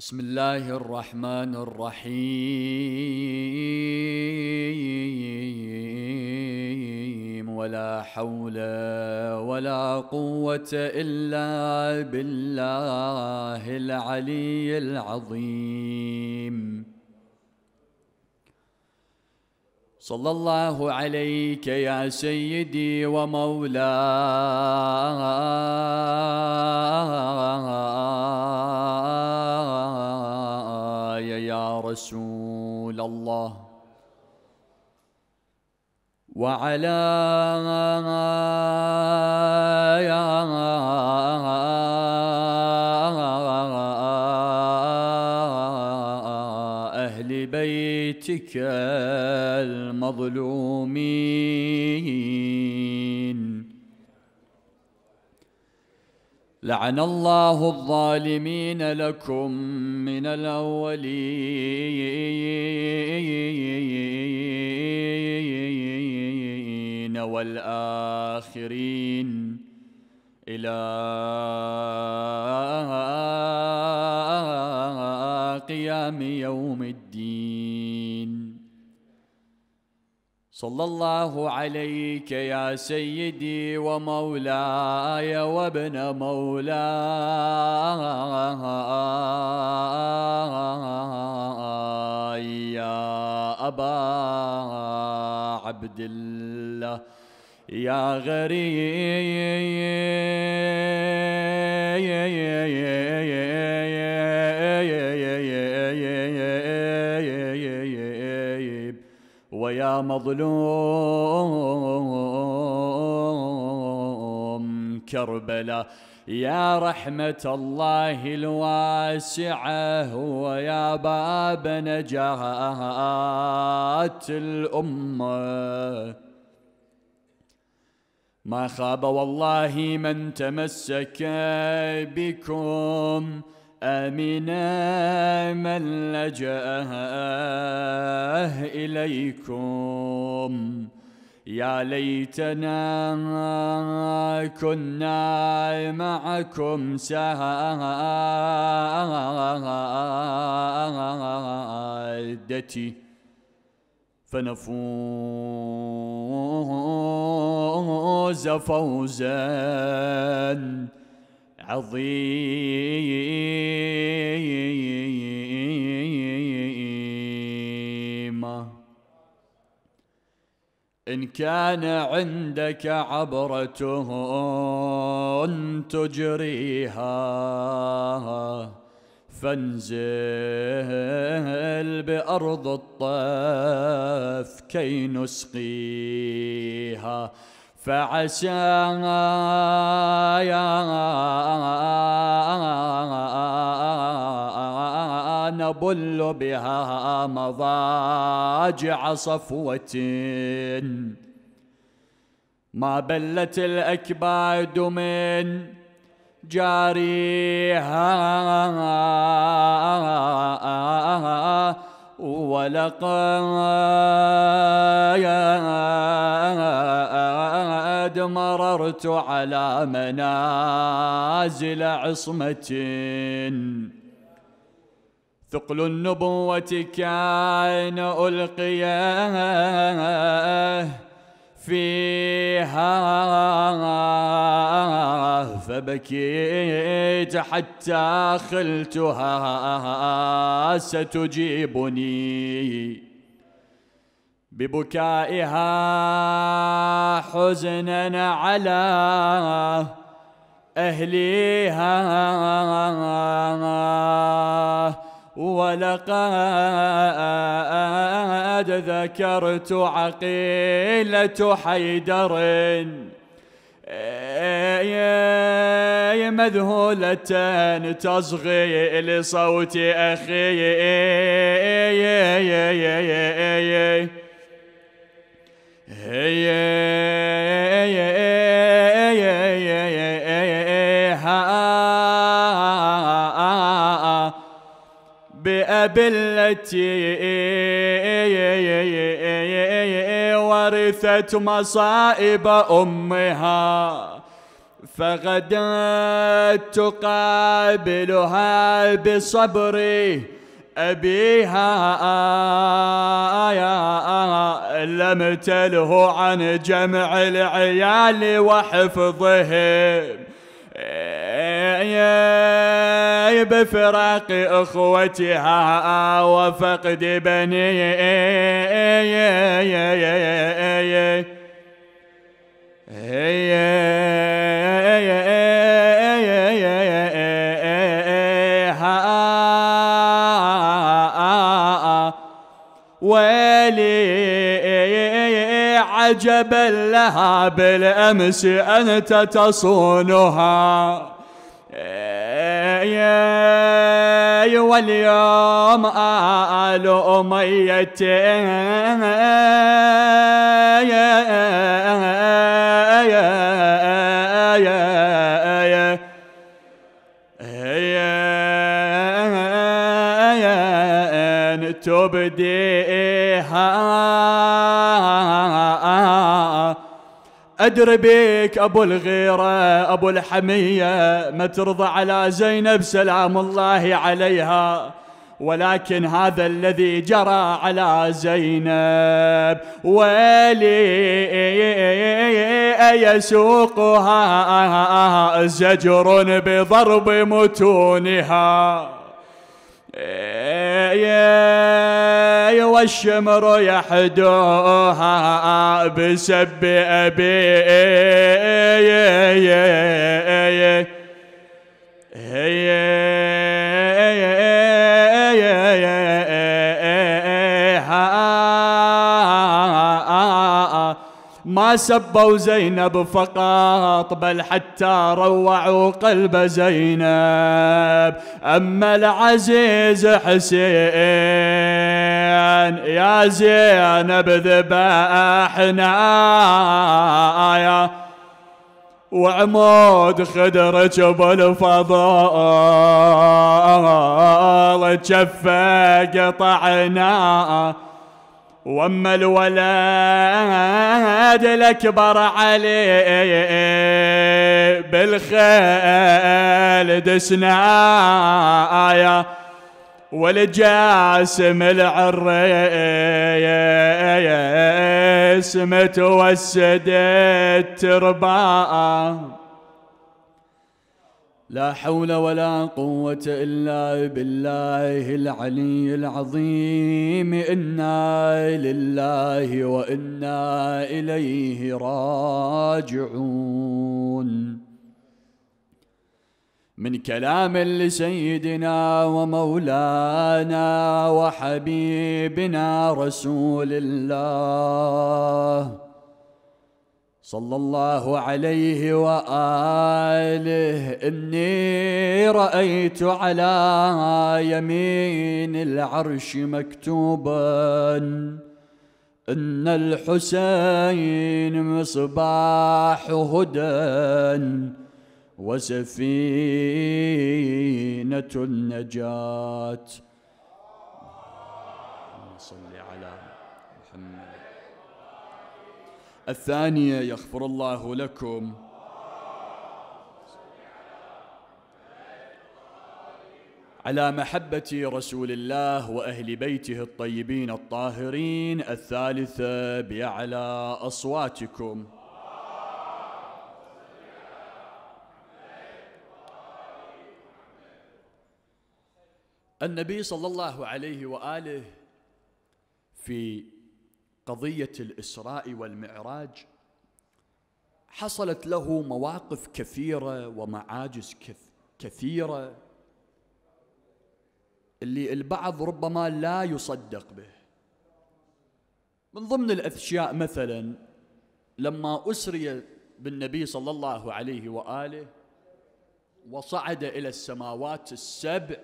بسم الله الرحمن الرحيم ولا حول ولا قوة إلا بالله العلي العظيم صلى الله عليك يا سيدي ومولاي الآية يا رسول الله وعلى أهل بيتك المظلومين لعن الله الظالمين لكم من الاولين والاخرين الى قيام يوم الدين صلى الله عليك يا سيدي ومولاي وابن مولاي يا أبا عبد الله يا غريب يا مظلوم كربلاء يا رحمة الله الواسعة ويا باب نجاة الأمة ما خاب والله من تمسك بكم امنا من لجأ اليكم يا ليتنا كنا معكم سادتي فنفوز فوزا عظيمة إن كان عندك عبرة تجريها فانزل بأرض الطف كي نسقيها فعسى نبل بها مضاجع صفوة ما بلت الأكباد من جاريها ولقد مررت على منازل عصمه ثقل النبوة كان ألقيه فيها فبكيت حتى خلتها ستجيبني ببكائها حزنا على أهليها ولقد ذكرت عقيلة حيدر مذهولة تصغي لصوت أخي بالتي ورثت مصائب امها فغدا تقابلها بصبر أبيها لم تله عن جمع العيال وحفظهم إيه، يا بفراق اخوتها وفقد بني ويلي عجبا لها بالامس انت تصونها أمي واليوم آل أميتي تبدي أدري بيك أبو الغيرة أبو الحمية ما ترضى على زينب سلام الله عليها ولكن هذا الذي جرى على زينب ولي يسوقها زجر بضرب متونها إيه، يا والشمر يحدوها بسب أبي يا ما سبوا زينب فقط بل حتى روعوا قلب زينب أما العزيز حسين يا زينب ذبحنا يا وعمود خدرك بالفضاء جفا قطعناه واما الولد الاكبر عليه بالخيل دسنايا والجاسم العريس متوسد التربه لا حول ولا قوة إلا بالله العلي العظيم إنا لله وإنا إليه راجعون من كلام لسيدنا ومولانا وحبيبنا رسول الله صلى الله عليه واله اني رايت على يمين العرش مكتوبا ان الحسين مصباح هدى وسفينه النجاه الثانية يغفر الله لكم على محبة رسول الله وأهل بيته الطيبين الطاهرين الثالثة بأعلى أصواتكم النبي صلى الله عليه وآله في قضيه الاسراء والمعراج حصلت له مواقف كثيره ومعاجز كثيره اللي البعض ربما لا يصدق به من ضمن الاشياء مثلا لما اسري بالنبي صلى الله عليه واله وصعد الى السماوات السبع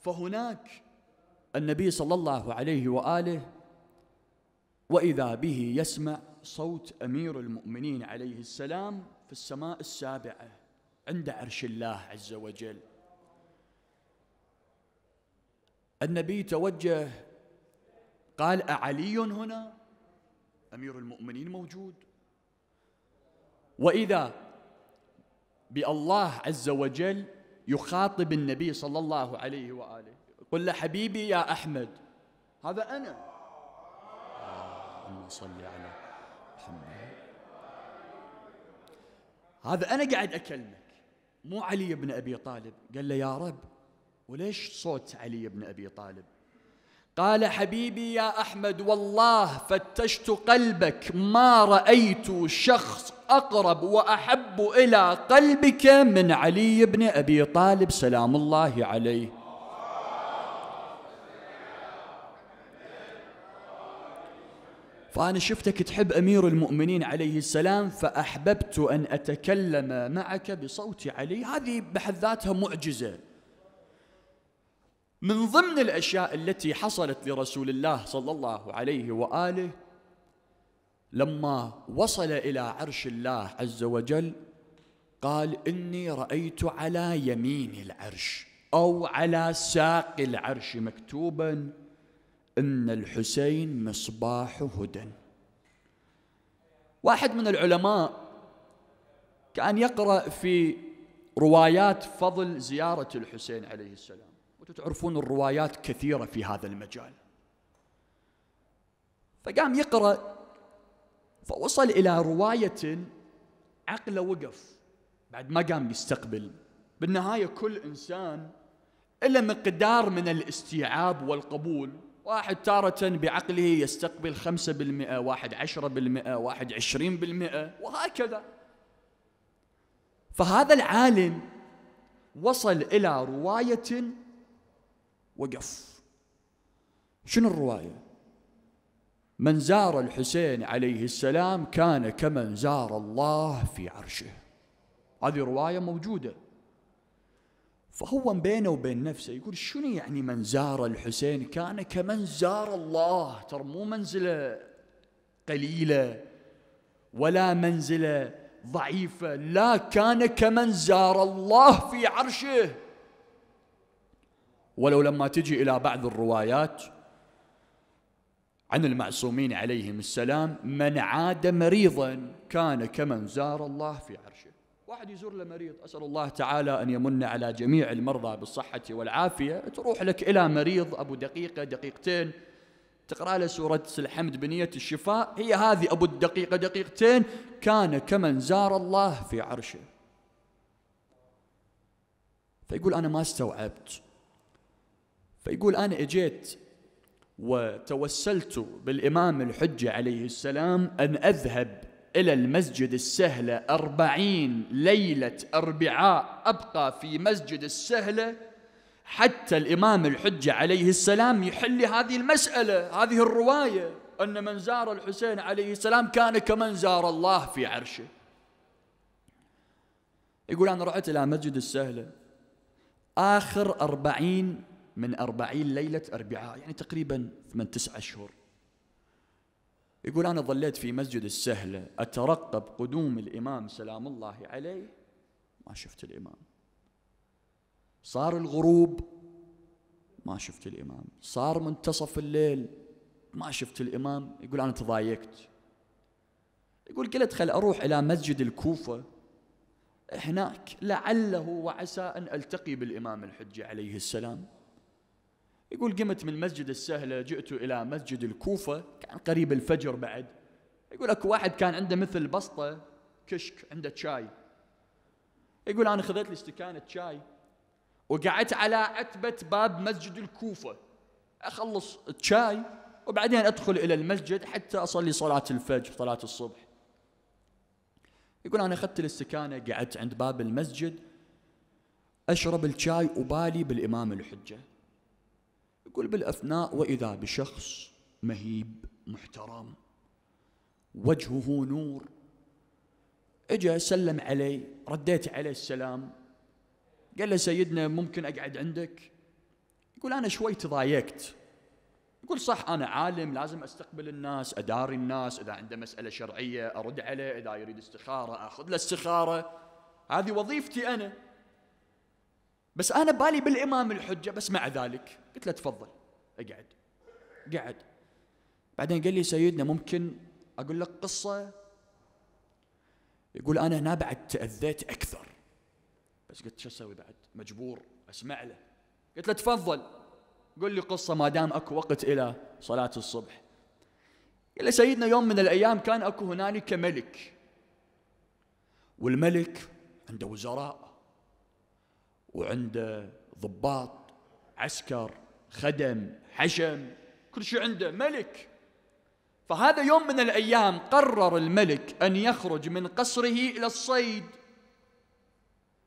فهناك النبي صلى الله عليه واله واذا به يسمع صوت امير المؤمنين عليه السلام في السماء السابعه عند عرش الله عز وجل النبي توجه قال أعلي هنا أمير المؤمنين موجود وإذا بالله عز وجل يخاطب النبي صلى الله عليه وآله قل حبيبي يا أحمد هذا أنا اللهم صل على محمد هذا أنا قاعد أكلمك مو علي بن أبي طالب قال له يا رب وليش صوت علي بن أبي طالب قال حبيبي يا أحمد والله فتشت قلبك ما رأيت شخص أقرب وأحب إلى قلبك من علي بن أبي طالب سلام الله عليه فأنا شفتك تحب أمير المؤمنين عليه السلام فأحببت أن أتكلم معك بصوت علي هذه بحد ذاتها معجزة من ضمن الأشياء التي حصلت لرسول الله صلى الله عليه وآله لما وصل إلى عرش الله عز وجل قال إني رأيت على يمين العرش أو على ساق العرش مكتوبا ان الحسين مصباح هدى واحد من العلماء كان يقرا في روايات فضل زياره الحسين عليه السلام وانتم تعرفون الروايات كثيره في هذا المجال فقام يقرا فوصل الى روايه عقله وقف بعد ما قام يستقبل بالنهايه كل انسان الا مقدار من الاستيعاب والقبول واحد تارة بعقله يستقبل خمسة بالمئة واحد عشرة بالمئة واحد عشرين بالمئة وهكذا فهذا العالم وصل إلى رواية وقف شنو الرواية من زار الحسين عليه السلام كان كمن زار الله في عرشه هذه رواية موجودة فهو بينه وبين نفسه يقول شنو يعني من زار الحسين كان كمن زار الله ترى مو منزله قليله ولا منزله ضعيفه لا كان كمن زار الله في عرشه ولو لما تجي الى بعض الروايات عن المعصومين عليهم السلام من عاد مريضا كان كمن زار الله في عرشه واحد يزور له مريض أسأل الله تعالى أن يمن على جميع المرضى بالصحة والعافية تروح لك إلى مريض أبو دقيقة دقيقتين تقرأ له سورة الحمد بنية الشفاء هي هذه أبو الدقيقة دقيقتين كان كمن زار الله في عرشه فيقول أنا ما استوعبت فيقول أنا إجيت وتوسلت بالإمام الحجة عليه السلام أن أذهب إلى المسجد السهلة أربعين ليلة أربعاء أبقى في مسجد السهلة حتى الإمام الحجة عليه السلام يحل هذه المسألة هذه الرواية أن من زار الحسين عليه السلام كان كمن زار الله في عرشه يقول أنا رحت إلى مسجد السهلة آخر أربعين من أربعين ليلة أربعاء يعني تقريبا من تسعة أشهر يقول أنا ظليت في مسجد السهلة أترقب قدوم الإمام سلام الله عليه ما شفت الإمام صار الغروب ما شفت الإمام صار منتصف الليل ما شفت الإمام يقول أنا تضايقت يقول قلت خل أروح إلى مسجد الكوفة هناك لعله وعسى أن ألتقي بالإمام الحج عليه السلام يقول قمت من مسجد السهلة جئت إلى مسجد الكوفة كان قريب الفجر بعد يقول أكو واحد كان عنده مثل بسطة كشك عنده شاي يقول أنا خذيت لي استكانة شاي وقعدت على عتبة باب مسجد الكوفة أخلص الشاي وبعدين أدخل إلى المسجد حتى أصلي صلاة الفجر صلاة الصبح يقول أنا أخذت الاستكانة قعدت عند باب المسجد أشرب الشاي وبالي بالإمام الحجة يقول بالأثناء وإذا بشخص مهيب محترم وجهه نور اجى سلم علي رديت عليه السلام قال له سيدنا ممكن اقعد عندك يقول انا شوي تضايقت يقول صح انا عالم لازم استقبل الناس اداري الناس اذا عنده مساله شرعيه ارد عليه اذا يريد استخاره اخذ له استخاره هذه وظيفتي انا بس انا بالي بالامام الحجه بس مع ذلك قلت له تفضل اقعد قعد بعدين قال لي سيدنا ممكن اقول لك قصه يقول انا هنا بعد تاذيت اكثر بس قلت شو اسوي بعد مجبور اسمع له قلت له تفضل قل لي قصه ما دام اكو وقت الى صلاه الصبح قال لي سيدنا يوم من الايام كان اكو هنالك ملك والملك عنده وزراء وعنده ضباط عسكر خدم حشم كل شيء عنده ملك فهذا يوم من الأيام قرر الملك أن يخرج من قصره إلى الصيد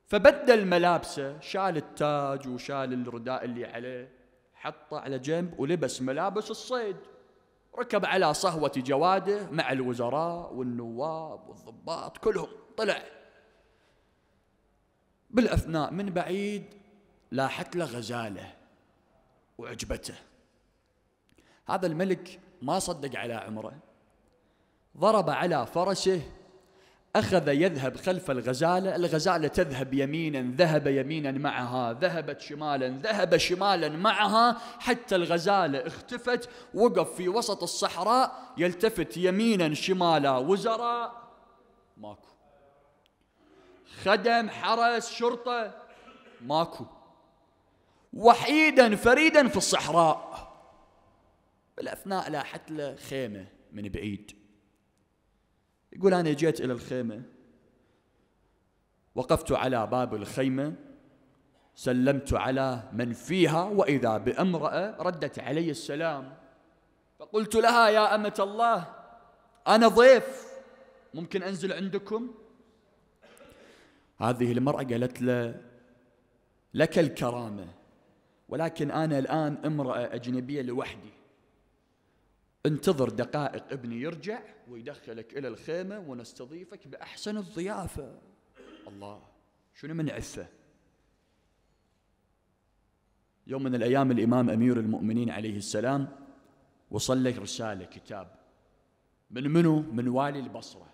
فبدل ملابسه شال التاج وشال الرداء اللي عليه حطه على جنب ولبس ملابس الصيد ركب على صهوة جواده مع الوزراء والنواب والضباط كلهم طلع بالأثناء من بعيد لاحت له غزالة وعجبته هذا الملك ما صدق على عمره ضرب على فرسه أخذ يذهب خلف الغزالة الغزالة تذهب يمينا ذهب يمينا معها ذهبت شمالا ذهب شمالا معها حتى الغزالة اختفت وقف في وسط الصحراء يلتفت يمينا شمالا وزراء ماكو خدم حرس شرطة ماكو وحيدا فريدا في الصحراء بالأثناء لاحت له خيمة من بعيد يقول أنا جيت إلى الخيمة وقفت على باب الخيمة سلمت على من فيها وإذا بامرأة ردت علي السلام فقلت لها يا أمة الله أنا ضيف ممكن أنزل عندكم هذه المرأة قالت له لك الكرامة ولكن أنا الآن امرأة أجنبية لوحدي انتظر دقائق ابني يرجع ويدخلك إلى الخيمة ونستضيفك بأحسن الضيافة الله شنو من عفة يوم من الأيام الإمام أمير المؤمنين عليه السلام وصل لك رسالة كتاب من منو؟ من والي البصرة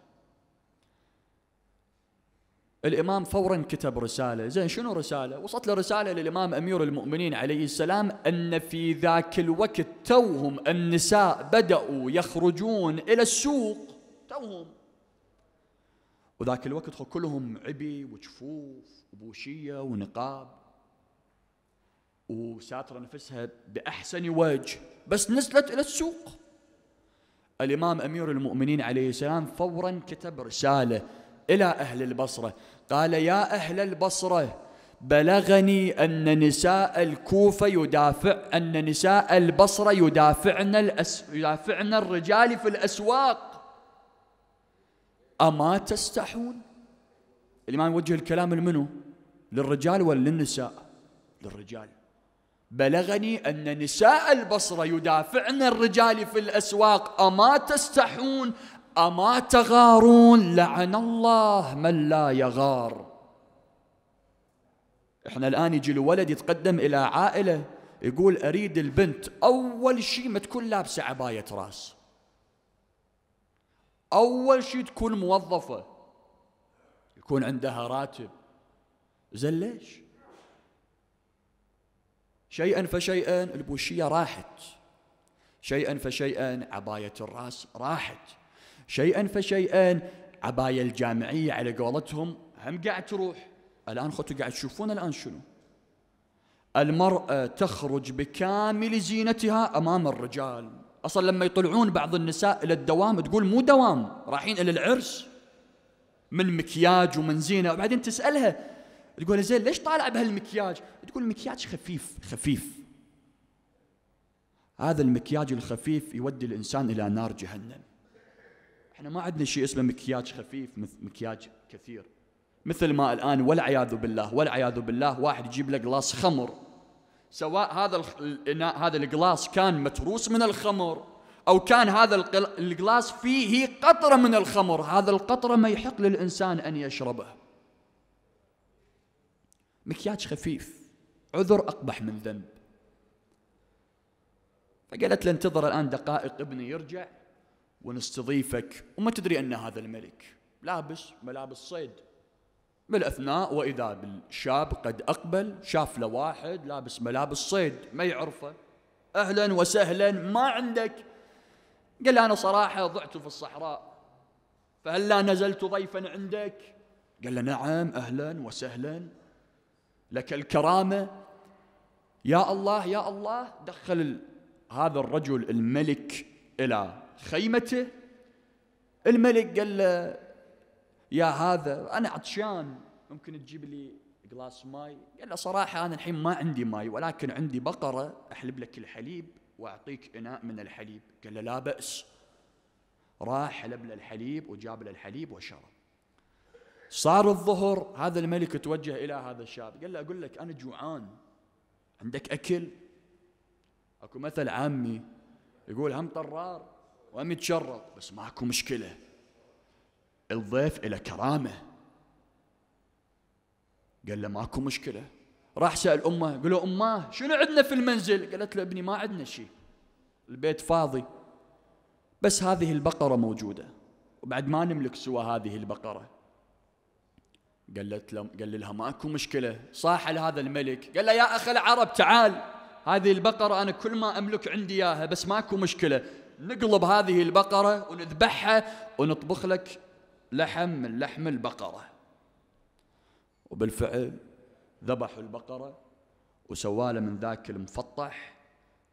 الامام فورا كتب رساله زين شنو رساله وصلت له رساله للامام امير المؤمنين عليه السلام ان في ذاك الوقت توهم النساء بداوا يخرجون الى السوق توهم وذاك الوقت كلهم عبي وجفوف وبوشيه ونقاب وساتره نفسها باحسن وجه بس نزلت الى السوق الامام امير المؤمنين عليه السلام فورا كتب رساله إلى أهل البصرة قال يا أهل البصرة بلغني أن نساء الكوفة يدافع أن نساء البصرة يدافعن الأس يدافعن الرجال في الأسواق أما تستحون الإمام يوجه الكلام لمنو للرجال ولا للنساء للرجال بلغني أن نساء البصرة يدافعن الرجال في الأسواق أما تستحون أما تغارون لعن الله من لا يغار احنا الآن يجي الولد يتقدم إلى عائلة يقول أريد البنت أول شيء ما تكون لابسة عباية راس أول شيء تكون موظفة يكون عندها راتب زين ليش؟ شيئا فشيئا البوشية راحت شيئا فشيئا عباية الراس راحت شيئا فشيئا عباية الجامعية على قولتهم هم قاعد تروح الآن خطوا قاعد تشوفون الآن شنو المرأة تخرج بكامل زينتها أمام الرجال أصلا لما يطلعون بعض النساء إلى الدوام تقول مو دوام رايحين إلى العرس من مكياج ومن زينة وبعدين تسألها تقول زين ليش طالع بهالمكياج تقول مكياج خفيف خفيف هذا المكياج الخفيف يودي الإنسان إلى نار جهنم احنا ما عندنا شيء اسمه مكياج خفيف مكياج كثير مثل ما الان والعياذ بالله والعياذ بالله واحد يجيب له قلاص خمر سواء هذا الاناء هذا القلاص كان متروس من الخمر او كان هذا القلاص فيه قطره من الخمر هذا القطره ما يحق للانسان ان يشربه مكياج خفيف عذر اقبح من ذنب فقالت له انتظر الان دقائق ابني يرجع ونستضيفك وما تدري أن هذا الملك لابس ملابس صيد بالأثناء وإذا بالشاب قد أقبل شاف له واحد لابس ملابس صيد ما يعرفه أهلا وسهلا ما عندك قال أنا صراحة ضعت في الصحراء فهل لا نزلت ضيفا عندك قال له نعم أهلا وسهلا لك الكرامة يا الله يا الله دخل هذا الرجل الملك إلى خيمته الملك قال له يا هذا أنا عطشان ممكن تجيب لي كلاس ماي قال له صراحة أنا الحين ما عندي ماي ولكن عندي بقرة أحلب لك الحليب وأعطيك إناء من الحليب قال له لا بأس راح حلب له الحليب وجاب له الحليب وشرب صار الظهر هذا الملك توجه إلى هذا الشاب قال له أقول لك أنا جوعان عندك أكل أكو مثل عامي يقول هم طرار يتشرط بس ماكو مشكلة الضيف له كرامة قال له ماكو مشكلة راح سأل أمه قال له أمه شنو عندنا في المنزل قالت له ابني ما عندنا شيء البيت فاضي بس هذه البقرة موجودة وبعد ما نملك سوى هذه البقرة قالت له قال لها ماكو مشكلة صاح لهذا الملك قال له يا أخ العرب تعال هذه البقرة أنا كل ما أملك عندي إياها بس ماكو مشكلة نقلب هذه البقرة ونذبحها ونطبخ لك لحم من لحم البقرة وبالفعل ذبحوا البقرة وسوال من ذاك المفطح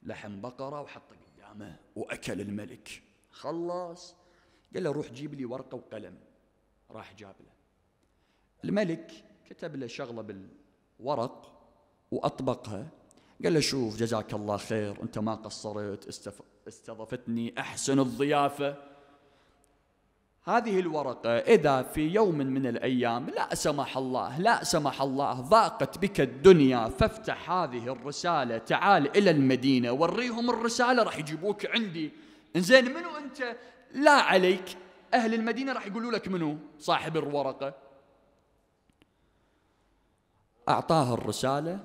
لحم بقرة وحط قدامه وأكل الملك خلص قال له روح جيب لي ورقة وقلم راح جاب له الملك كتب له شغلة بالورق وأطبقها قال له شوف جزاك الله خير أنت ما قصرت استفق استضفتني أحسن الضيافة هذه الورقة إذا في يوم من الأيام لا سمح الله لا سمح الله ضاقت بك الدنيا فافتح هذه الرسالة تعال إلى المدينة وريهم الرسالة راح يجيبوك عندي إنزين منو أنت لا عليك أهل المدينة راح يقولوا لك منو صاحب الورقة اعطاه الرسالة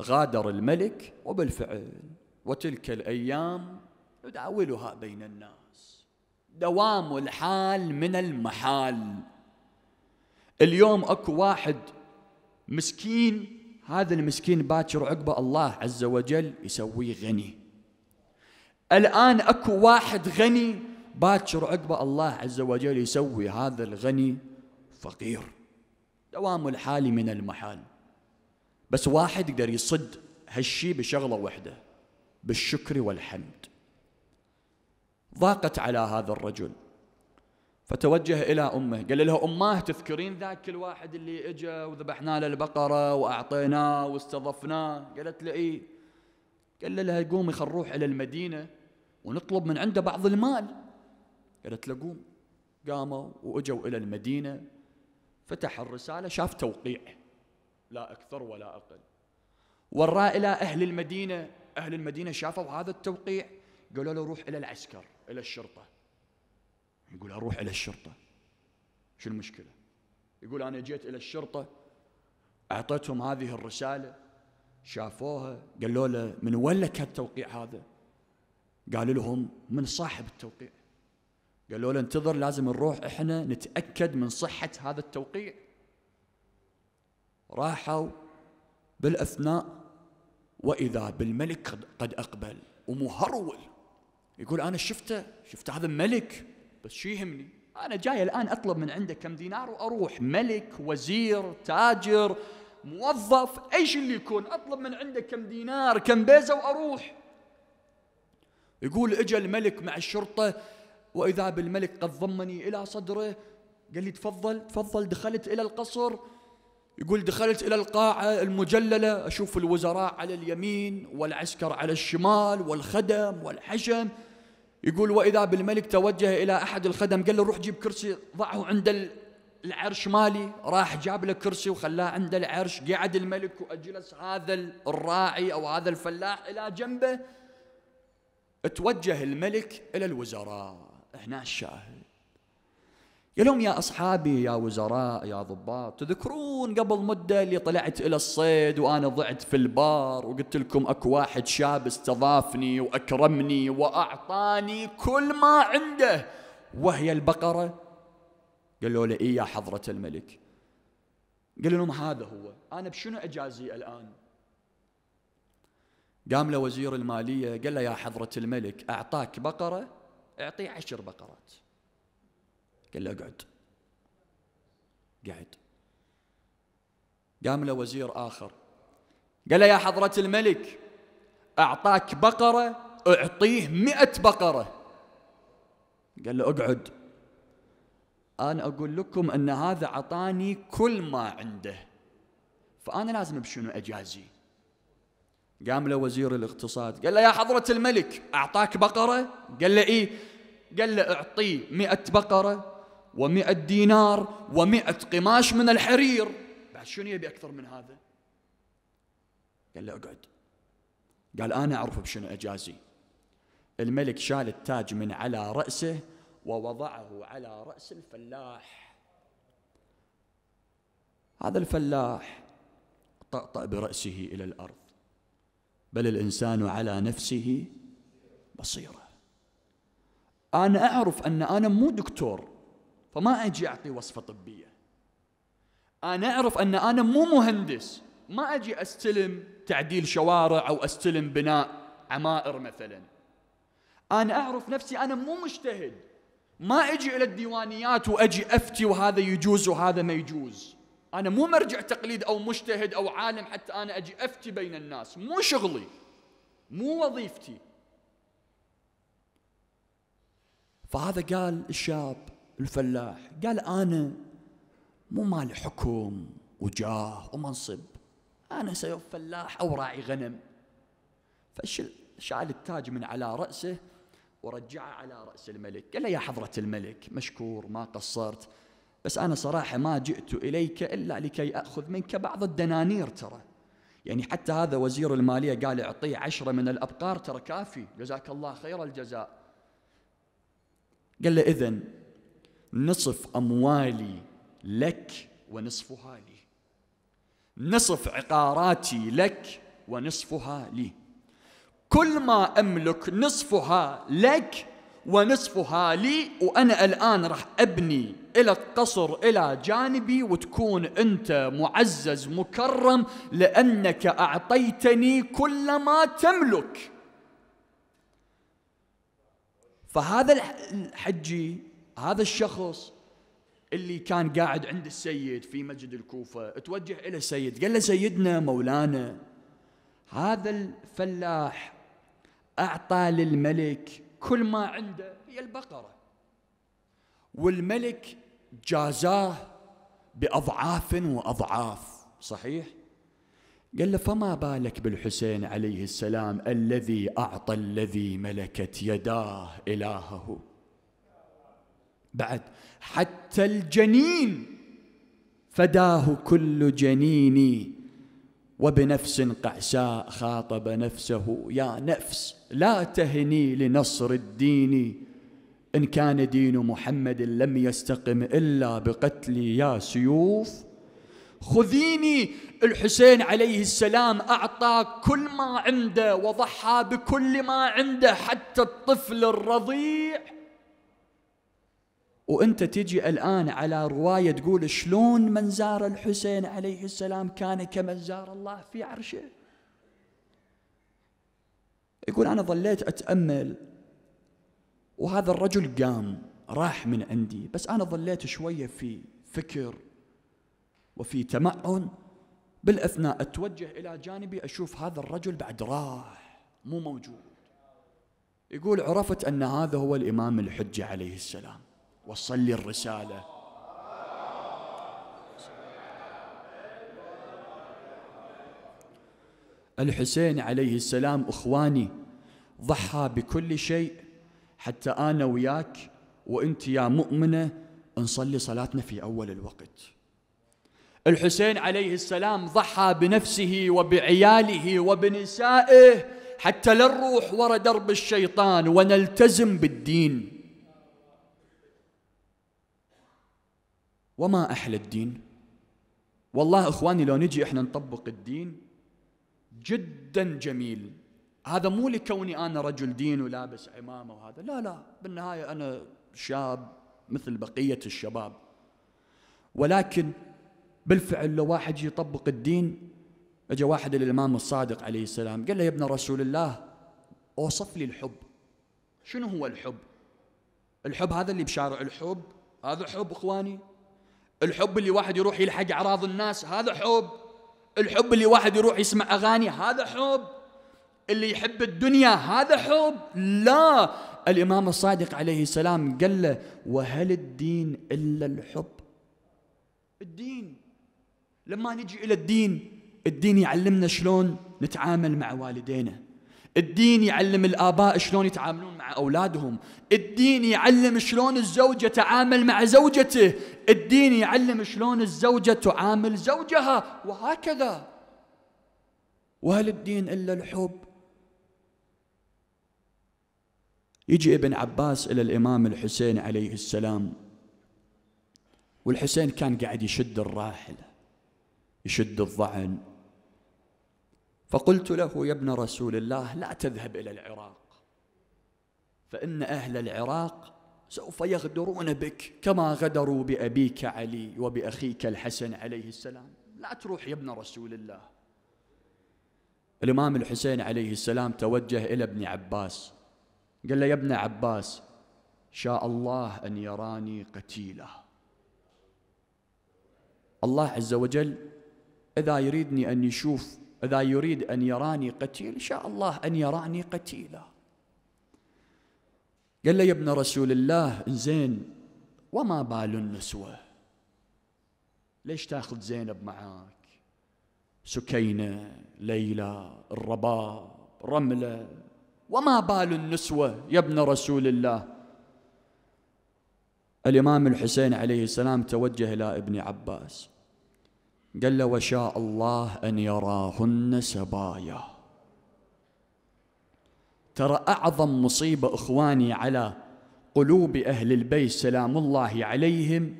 غادر الملك وبالفعل وتلك الأيام يداولها بين الناس دوام الحال من المحال اليوم اكو واحد مسكين هذا المسكين باكر عقبه الله عز وجل يسويه غني الان اكو واحد غني باكر عقبه الله عز وجل يسوي هذا الغني فقير دوام الحال من المحال بس واحد يقدر يصد هالشي بشغله وحده بالشكر والحمد ضاقت على هذا الرجل فتوجه إلى أمه قال لها امه تذكرين ذاك الواحد اللي إجا وذبحنا له البقرة وأعطيناه واستضفناه قالت له إيه قال لها قومي خل نروح إلى المدينة ونطلب من عنده بعض المال قالت له قوم قاموا وإجوا إلى المدينة فتح الرسالة شاف توقيع لا أكثر ولا أقل وراه إلى أهل المدينة أهل المدينة شافوا هذا التوقيع قالوا له روح إلى العسكر إلى الشرطة يقول أروح إلى الشرطة شو المشكلة يقول أنا جيت إلى الشرطة أعطيتهم هذه الرسالة شافوها قالوا له من لك هالتوقيع هذا قال لهم من صاحب التوقيع قالوا له انتظر لازم نروح احنا نتاكد من صحه هذا التوقيع راحوا بالاثناء واذا بالملك قد اقبل ومهرول يقول انا شفته شفت هذا ملك بس شو يهمني انا جاي الان اطلب من عنده كم دينار واروح ملك وزير تاجر موظف ايش اللي يكون اطلب من عنده كم دينار كم بيزه واروح يقول اجى الملك مع الشرطه واذا بالملك قد ضمني الى صدره قال لي تفضل تفضل دخلت الى القصر يقول دخلت الى القاعه المجلله اشوف الوزراء على اليمين والعسكر على الشمال والخدم والحشم يقول وإذا بالملك توجه إلى أحد الخدم قال له روح جيب كرسي ضعه عند العرش مالي راح جاب له كرسي وخلاه عند العرش قعد الملك وأجلس هذا الراعي أو هذا الفلاح إلى جنبه توجه الملك إلى الوزراء هنا الشاهد يا لهم يا أصحابي يا وزراء يا ضباط تذكرون قبل مدة اللي طلعت إلى الصيد وأنا ضعت في البار وقلت لكم أكو واحد شاب استضافني وأكرمني وأعطاني كل ما عنده وهي البقرة قالوا له إيه يا حضرة الملك قال لهم هذا هو أنا بشنو أجازي الآن قام له وزير المالية قال له يا حضرة الملك أعطاك بقرة اعطيه عشر بقرات قال له اقعد قعد قام له وزير آخر قال له يا حضرة الملك أعطاك بقرة أعطيه مئة بقرة قال له اقعد أنا أقول لكم أن هذا اعطاني كل ما عنده فأنا لازم بشنو أجازي قام له وزير الاقتصاد قال له يا حضرة الملك أعطاك بقرة قال له إيه قال له اعطيه مئة بقرة ومئة دينار ومئة قماش من الحرير بعد شنو يبي أكثر من هذا قال له اقعد قال أنا أعرف بشنو أجازي الملك شال التاج من على رأسه ووضعه على رأس الفلاح هذا الفلاح طأطأ برأسه إلى الأرض بل الإنسان على نفسه بصيرة أنا أعرف أن أنا مو دكتور فما أجي أعطي وصفة طبية أنا أعرف أن أنا مو مهندس ما أجي أستلم تعديل شوارع أو أستلم بناء عمائر مثلا أنا أعرف نفسي أنا مو مجتهد ما أجي إلى الديوانيات وأجي أفتي وهذا يجوز وهذا ما يجوز أنا مو مرجع تقليد أو مجتهد أو عالم حتى أنا أجي أفتي بين الناس مو شغلي مو وظيفتي فهذا قال الشاب الفلاح قال أنا مو مال حكم وجاه ومنصب أنا سيف فلاح أو راعي غنم فشال التاج من على رأسه ورجعه على رأس الملك قال له يا حضرة الملك مشكور ما قصرت بس أنا صراحة ما جئت إليك إلا لكي أخذ منك بعض الدنانير ترى يعني حتى هذا وزير المالية قال اعطيه عشرة من الأبقار ترى كافي جزاك الله خير الجزاء قال له إذن نصف أموالي لك ونصفها لي نصف عقاراتي لك ونصفها لي كل ما أملك نصفها لك ونصفها لي وأنا الآن راح أبني إلى القصر إلى جانبي وتكون أنت معزز مكرم لأنك أعطيتني كل ما تملك فهذا الحجي هذا الشخص اللي كان قاعد عند السيد في مسجد الكوفة توجه إلى السيد قال له سيدنا مولانا هذا الفلاح أعطى للملك كل ما عنده هي البقرة والملك جازاه بأضعاف وأضعاف صحيح؟ قال له فما بالك بالحسين عليه السلام الذي أعطى الذي ملكت يداه إلهه بعد حتى الجنين فداه كل جنين وبنفس قعساء خاطب نفسه يا نفس لا تهني لنصر الدين إن كان دين محمد لم يستقم إلا بقتلي يا سيوف خذيني الحسين عليه السلام أعطى كل ما عنده وضحى بكل ما عنده حتى الطفل الرضيع وانت تجي الان على روايه تقول شلون من زار الحسين عليه السلام كان كمن زار الله في عرشه يقول انا ظليت اتامل وهذا الرجل قام راح من عندي بس انا ظليت شويه في فكر وفي تمعن بالاثناء اتوجه الى جانبي اشوف هذا الرجل بعد راح مو موجود يقول عرفت ان هذا هو الامام الحجه عليه السلام وصلي الرسالة الحسين عليه السلام اخواني ضحى بكل شيء حتى انا وياك وانت يا مؤمنه نصلي صلاتنا في اول الوقت. الحسين عليه السلام ضحى بنفسه وبعياله وبنسائه حتى لا نروح ورا درب الشيطان ونلتزم بالدين. وما أحلى الدين والله إخواني لو نجي إحنا نطبق الدين جدا جميل هذا مو لكوني أنا رجل دين ولابس عمامة وهذا لا لا بالنهاية أنا شاب مثل بقية الشباب ولكن بالفعل لو واحد يطبق الدين اجى واحد للامام الصادق عليه السلام قال له يا ابن رسول الله اوصف لي الحب شنو هو الحب؟ الحب هذا اللي بشارع الحب هذا حب اخواني الحب اللي واحد يروح يلحق اعراض الناس هذا حب الحب اللي واحد يروح يسمع اغاني هذا حب اللي يحب الدنيا هذا حب لا الامام الصادق عليه السلام قال له وهل الدين الا الحب الدين لما نجي الى الدين الدين يعلمنا شلون نتعامل مع والدينا الدين يعلم الآباء شلون يتعاملون مع أولادهم الدين يعلم شلون الزوجة تعامل مع زوجته الدين يعلم شلون الزوجة تعامل زوجها وهكذا وهل الدين إلا الحب يجي ابن عباس إلى الإمام الحسين عليه السلام والحسين كان قاعد يشد الراحلة يشد الظعن فقلت له يا ابن رسول الله لا تذهب إلى العراق فإن أهل العراق سوف يغدرون بك كما غدروا بأبيك علي وبأخيك الحسن عليه السلام لا تروح يا ابن رسول الله الإمام الحسين عليه السلام توجه إلى ابن عباس قال له يا ابن عباس شاء الله أن يراني قتيلا الله عز وجل إذا يريدني أن يشوف إذا يريد أن يراني قتيل شاء الله أن يراني قتيلا قال له يا ابن رسول الله زين وما بال النسوة ليش تاخذ زينب معاك سكينة ليلى الرباب رملة وما بال النسوة يا ابن رسول الله الإمام الحسين عليه السلام توجه إلى ابن عباس قال له وشاء الله أن يراهن سبايا ترى أعظم مصيبة إخواني على قلوب أهل البيت سلام الله عليهم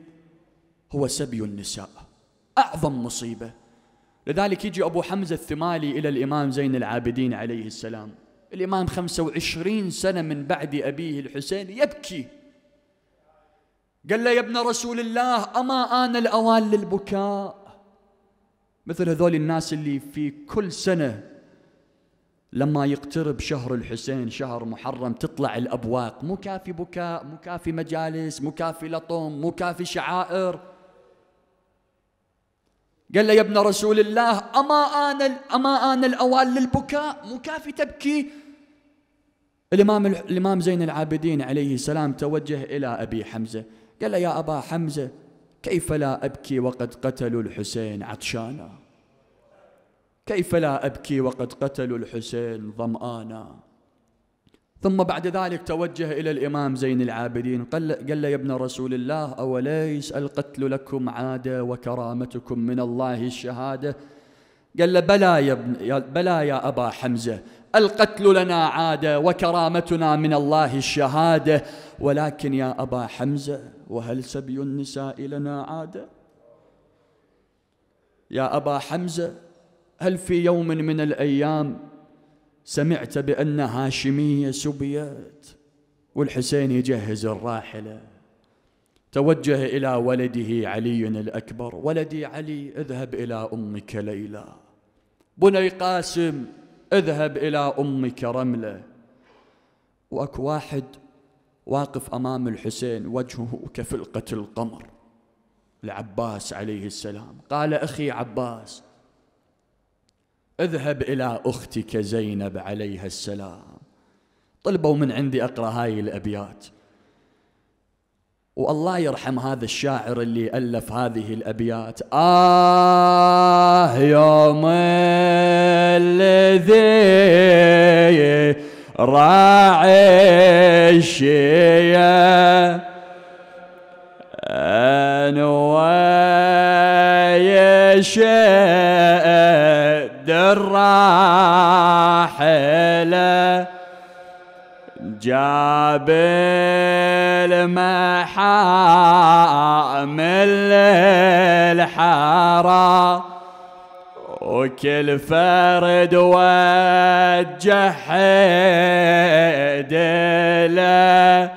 هو سبي النساء أعظم مصيبة لذلك يجي أبو حمزة الثمالي إلى الإمام زين العابدين عليه السلام الإمام خمسة وعشرين سنة من بعد أبيه الحسين يبكي قال له يا ابن رسول الله أما آن الأوان للبكاء مثل هذول الناس اللي في كل سنة لما يقترب شهر الحسين شهر محرم تطلع الأبواق مو كافي بكاء مو كافي مجالس مو كافي لطم مو كافي شعائر قال له يا ابن رسول الله أما أنا أما أنا الأوان للبكاء مو كافي تبكي الإمام الإمام زين العابدين عليه السلام توجه إلى أبي حمزة قال له يا أبا حمزة كيف لا أبكي وقد قتلوا الحسين عطشانا كيف لا أبكي وقد قتلوا الحسين ظمآنا ثم بعد ذلك توجه إلى الإمام زين العابدين قال, قال له يا ابن رسول الله أوليس القتل لكم عادة وكرامتكم من الله الشهادة قال له بلى يا, ابن بلى يا أبا حمزة القتل لنا عادة وكرامتنا من الله الشهادة ولكن يا أبا حمزة وهل سبي النساء لنا عادة يا أبا حمزة هل في يوم من الأيام سمعت بأن هاشمية سبيت والحسين يجهز الراحلة توجه إلى ولده علي الأكبر ولدي علي اذهب إلى أمك ليلى بني قاسم اذهب إلى أمك رملة وأكو واحد واقف أمام الحسين وجهه كفلقة القمر العباس عليه السلام قال أخي عباس اذهب إلى أختك زينب عليها السلام طلبوا من عندي أقرأ هاي الأبيات والله يرحم هذا الشاعر اللي ألف هذه الأبيات آه يوم الذي راعي الشيا أنواي شد الراحله جاب المحام الحارة وكل فرد وجحد له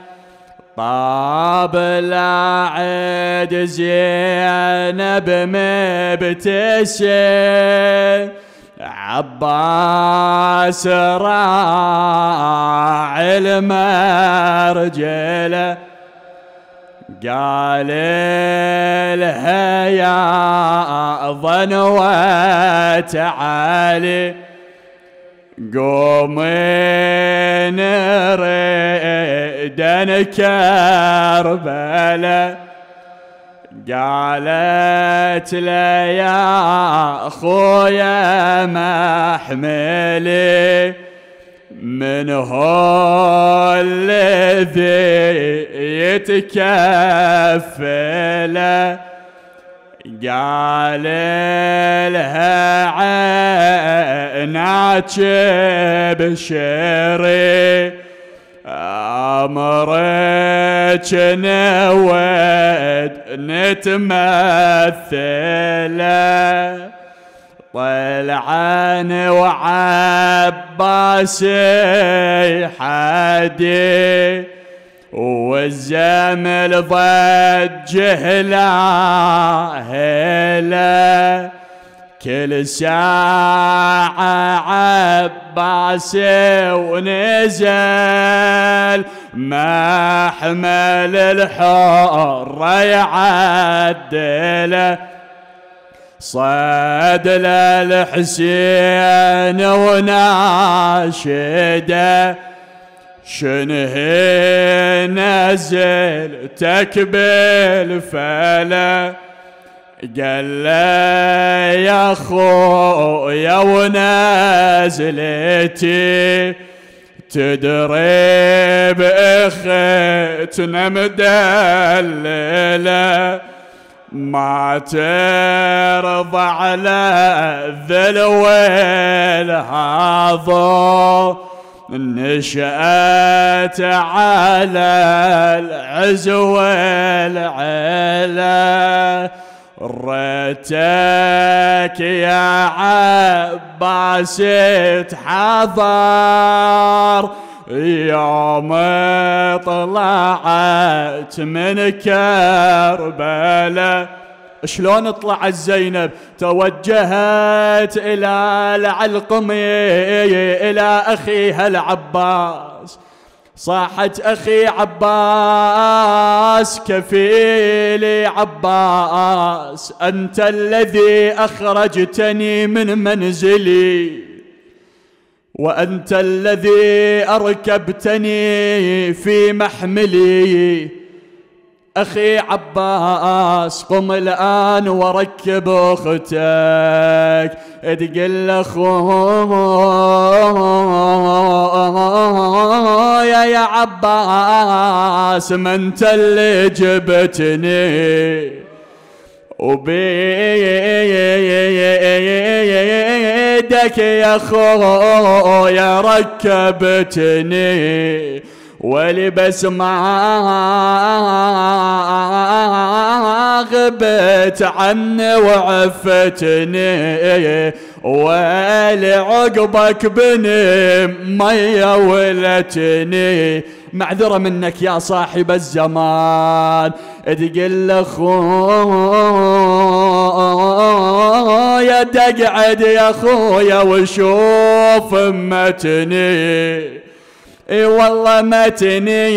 طاب العد زينب مبتسم عباس راعي المرجله قال لها يا ظنوات علي قومي نريد كربله قالت لي يا أخويا ما حملي من هو الذي يتكفله قال لها عيناك بشري عمرك نود نتمثله طلعان وعباسي حادي والزمل ضجه لا هلا كل ساعة عباس ونزل ما حمل الحر يعدله صاد الحسين وناشده شنهي نزل تكبل فله قال لا يا خويا ونازلتي تدري بأختنا مدللة ما ترضى على الذل والحظ نشأت على العز والعلا ريتك يا عباس حضار يوم طلعت من كربلاء شلون طلعت زينب توجهت الى العلقمي الى اخيها العباس صاحت أخي عباس كفيلي عباس أنت الذي أخرجتني من منزلي وأنت الذي أركبتني في محملي أخي عباس قم الآن وركب أختك تقل اخويا يا عباس ما انت اللي جبتني وبيدك يا خويا ركبتني ولبس ما غبت عني وعفتني ولعقبك بني مية ولتني معذرة منك يا صاحب الزمان تقل خويا تقعد يا خويا وشوف امتني اي والله متني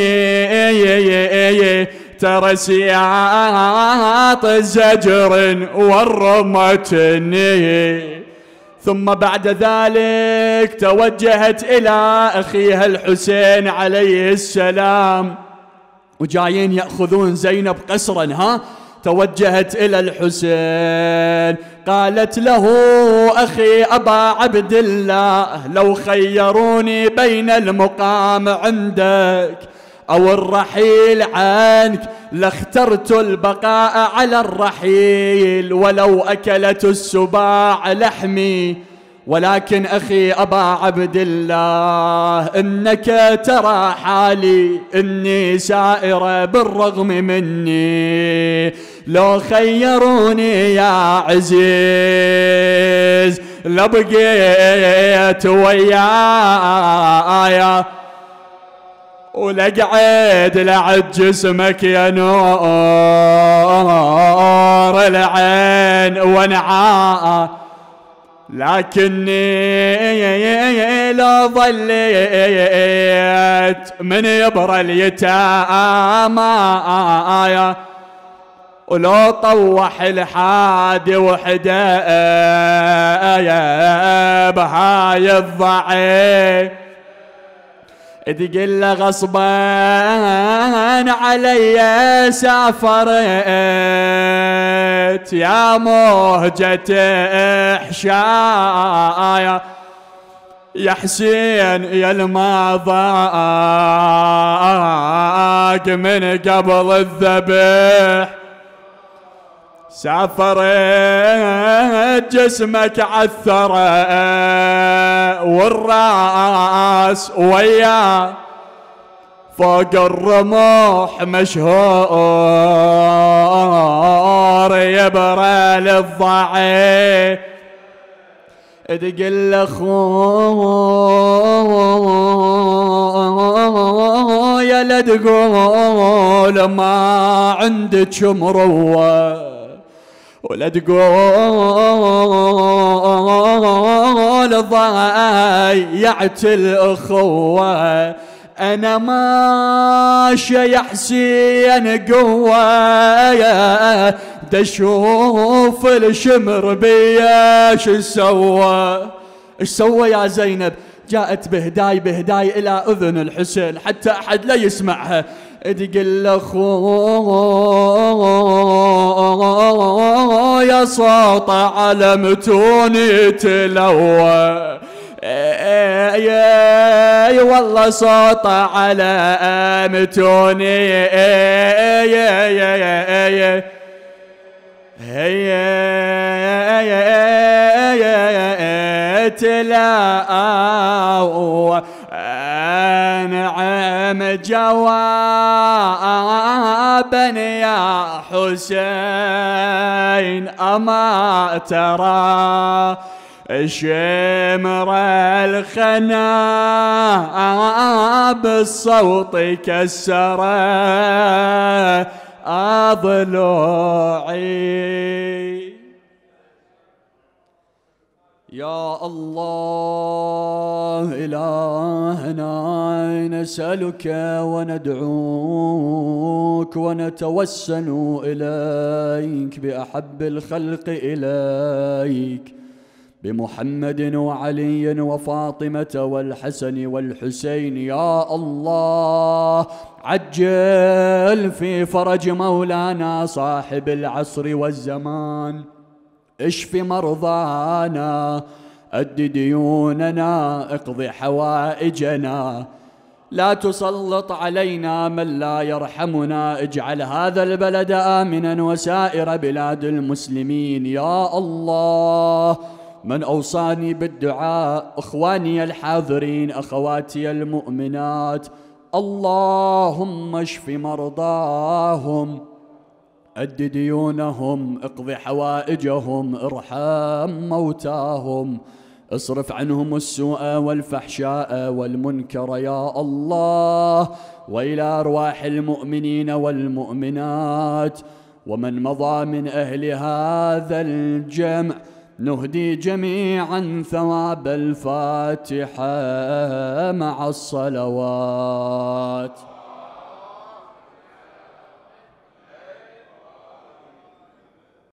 ترى سياط الزجر والرمتني ثم بعد ذلك توجهت إلى أخيها الحسين عليه السلام وجايين يأخذون زينب قسرا ها توجهت إلى الحسين قالت له أخي أبا عبد الله لو خيروني بين المقام عندك أو الرحيل عنك لاخترت البقاء على الرحيل ولو أكلت السباع لحمي ولكن أخي أبا عبد الله إنك ترى حالي إني سائرة بالرغم مني لو خيروني يا عزيز لبقيت ويايا ولقعد لعد جسمك يا نور العين ونعاء لكني لو ظليت من يبرى اليتامى ولو طوح الحادي وحده بهاي الضعيف تقل غصبان علي سافرت يا مهجة إحشايا يا حسين يا المضاق من قبل الذبح سافرت جسمك عثر والراس وياه فوق الرموح مشهور يبرى للضعي تقل اخويا لا تقول ما عندك مروه ولا تقول ضيعت الأخوة أنا ما يا حسين قوة دشوف الشمر بيا شو سوى ايش سوى يا زينب جاءت بهداي بهداي إلى أذن الحسين حتى أحد لا يسمعها تقل له يا صوت على متوني تلوى اي والله صوت على متوني اي نعم جوابا يا حسين أما ترى شمر الخنا بالصوت كسر أضلعي يا الله إلهنا نسألك وندعوك ونتوسل إليك بأحب الخلق إليك بمحمد وعلي وفاطمة والحسن والحسين يا الله عجل في فرج مولانا صاحب العصر والزمان اشف مرضانا أد ديوننا اقض حوائجنا لا تسلط علينا من لا يرحمنا اجعل هذا البلد آمنا وسائر بلاد المسلمين يا الله من أوصاني بالدعاء إخواني الحاضرين أخواتي المؤمنات اللهم اشف مرضاهم أد ديونهم اقض حوائجهم ارحم موتاهم اصرف عنهم السوء والفحشاء والمنكر يا الله والى ارواح المؤمنين والمؤمنات ومن مضى من اهل هذا الجمع نهدي جميعا ثواب الفاتحه مع الصلوات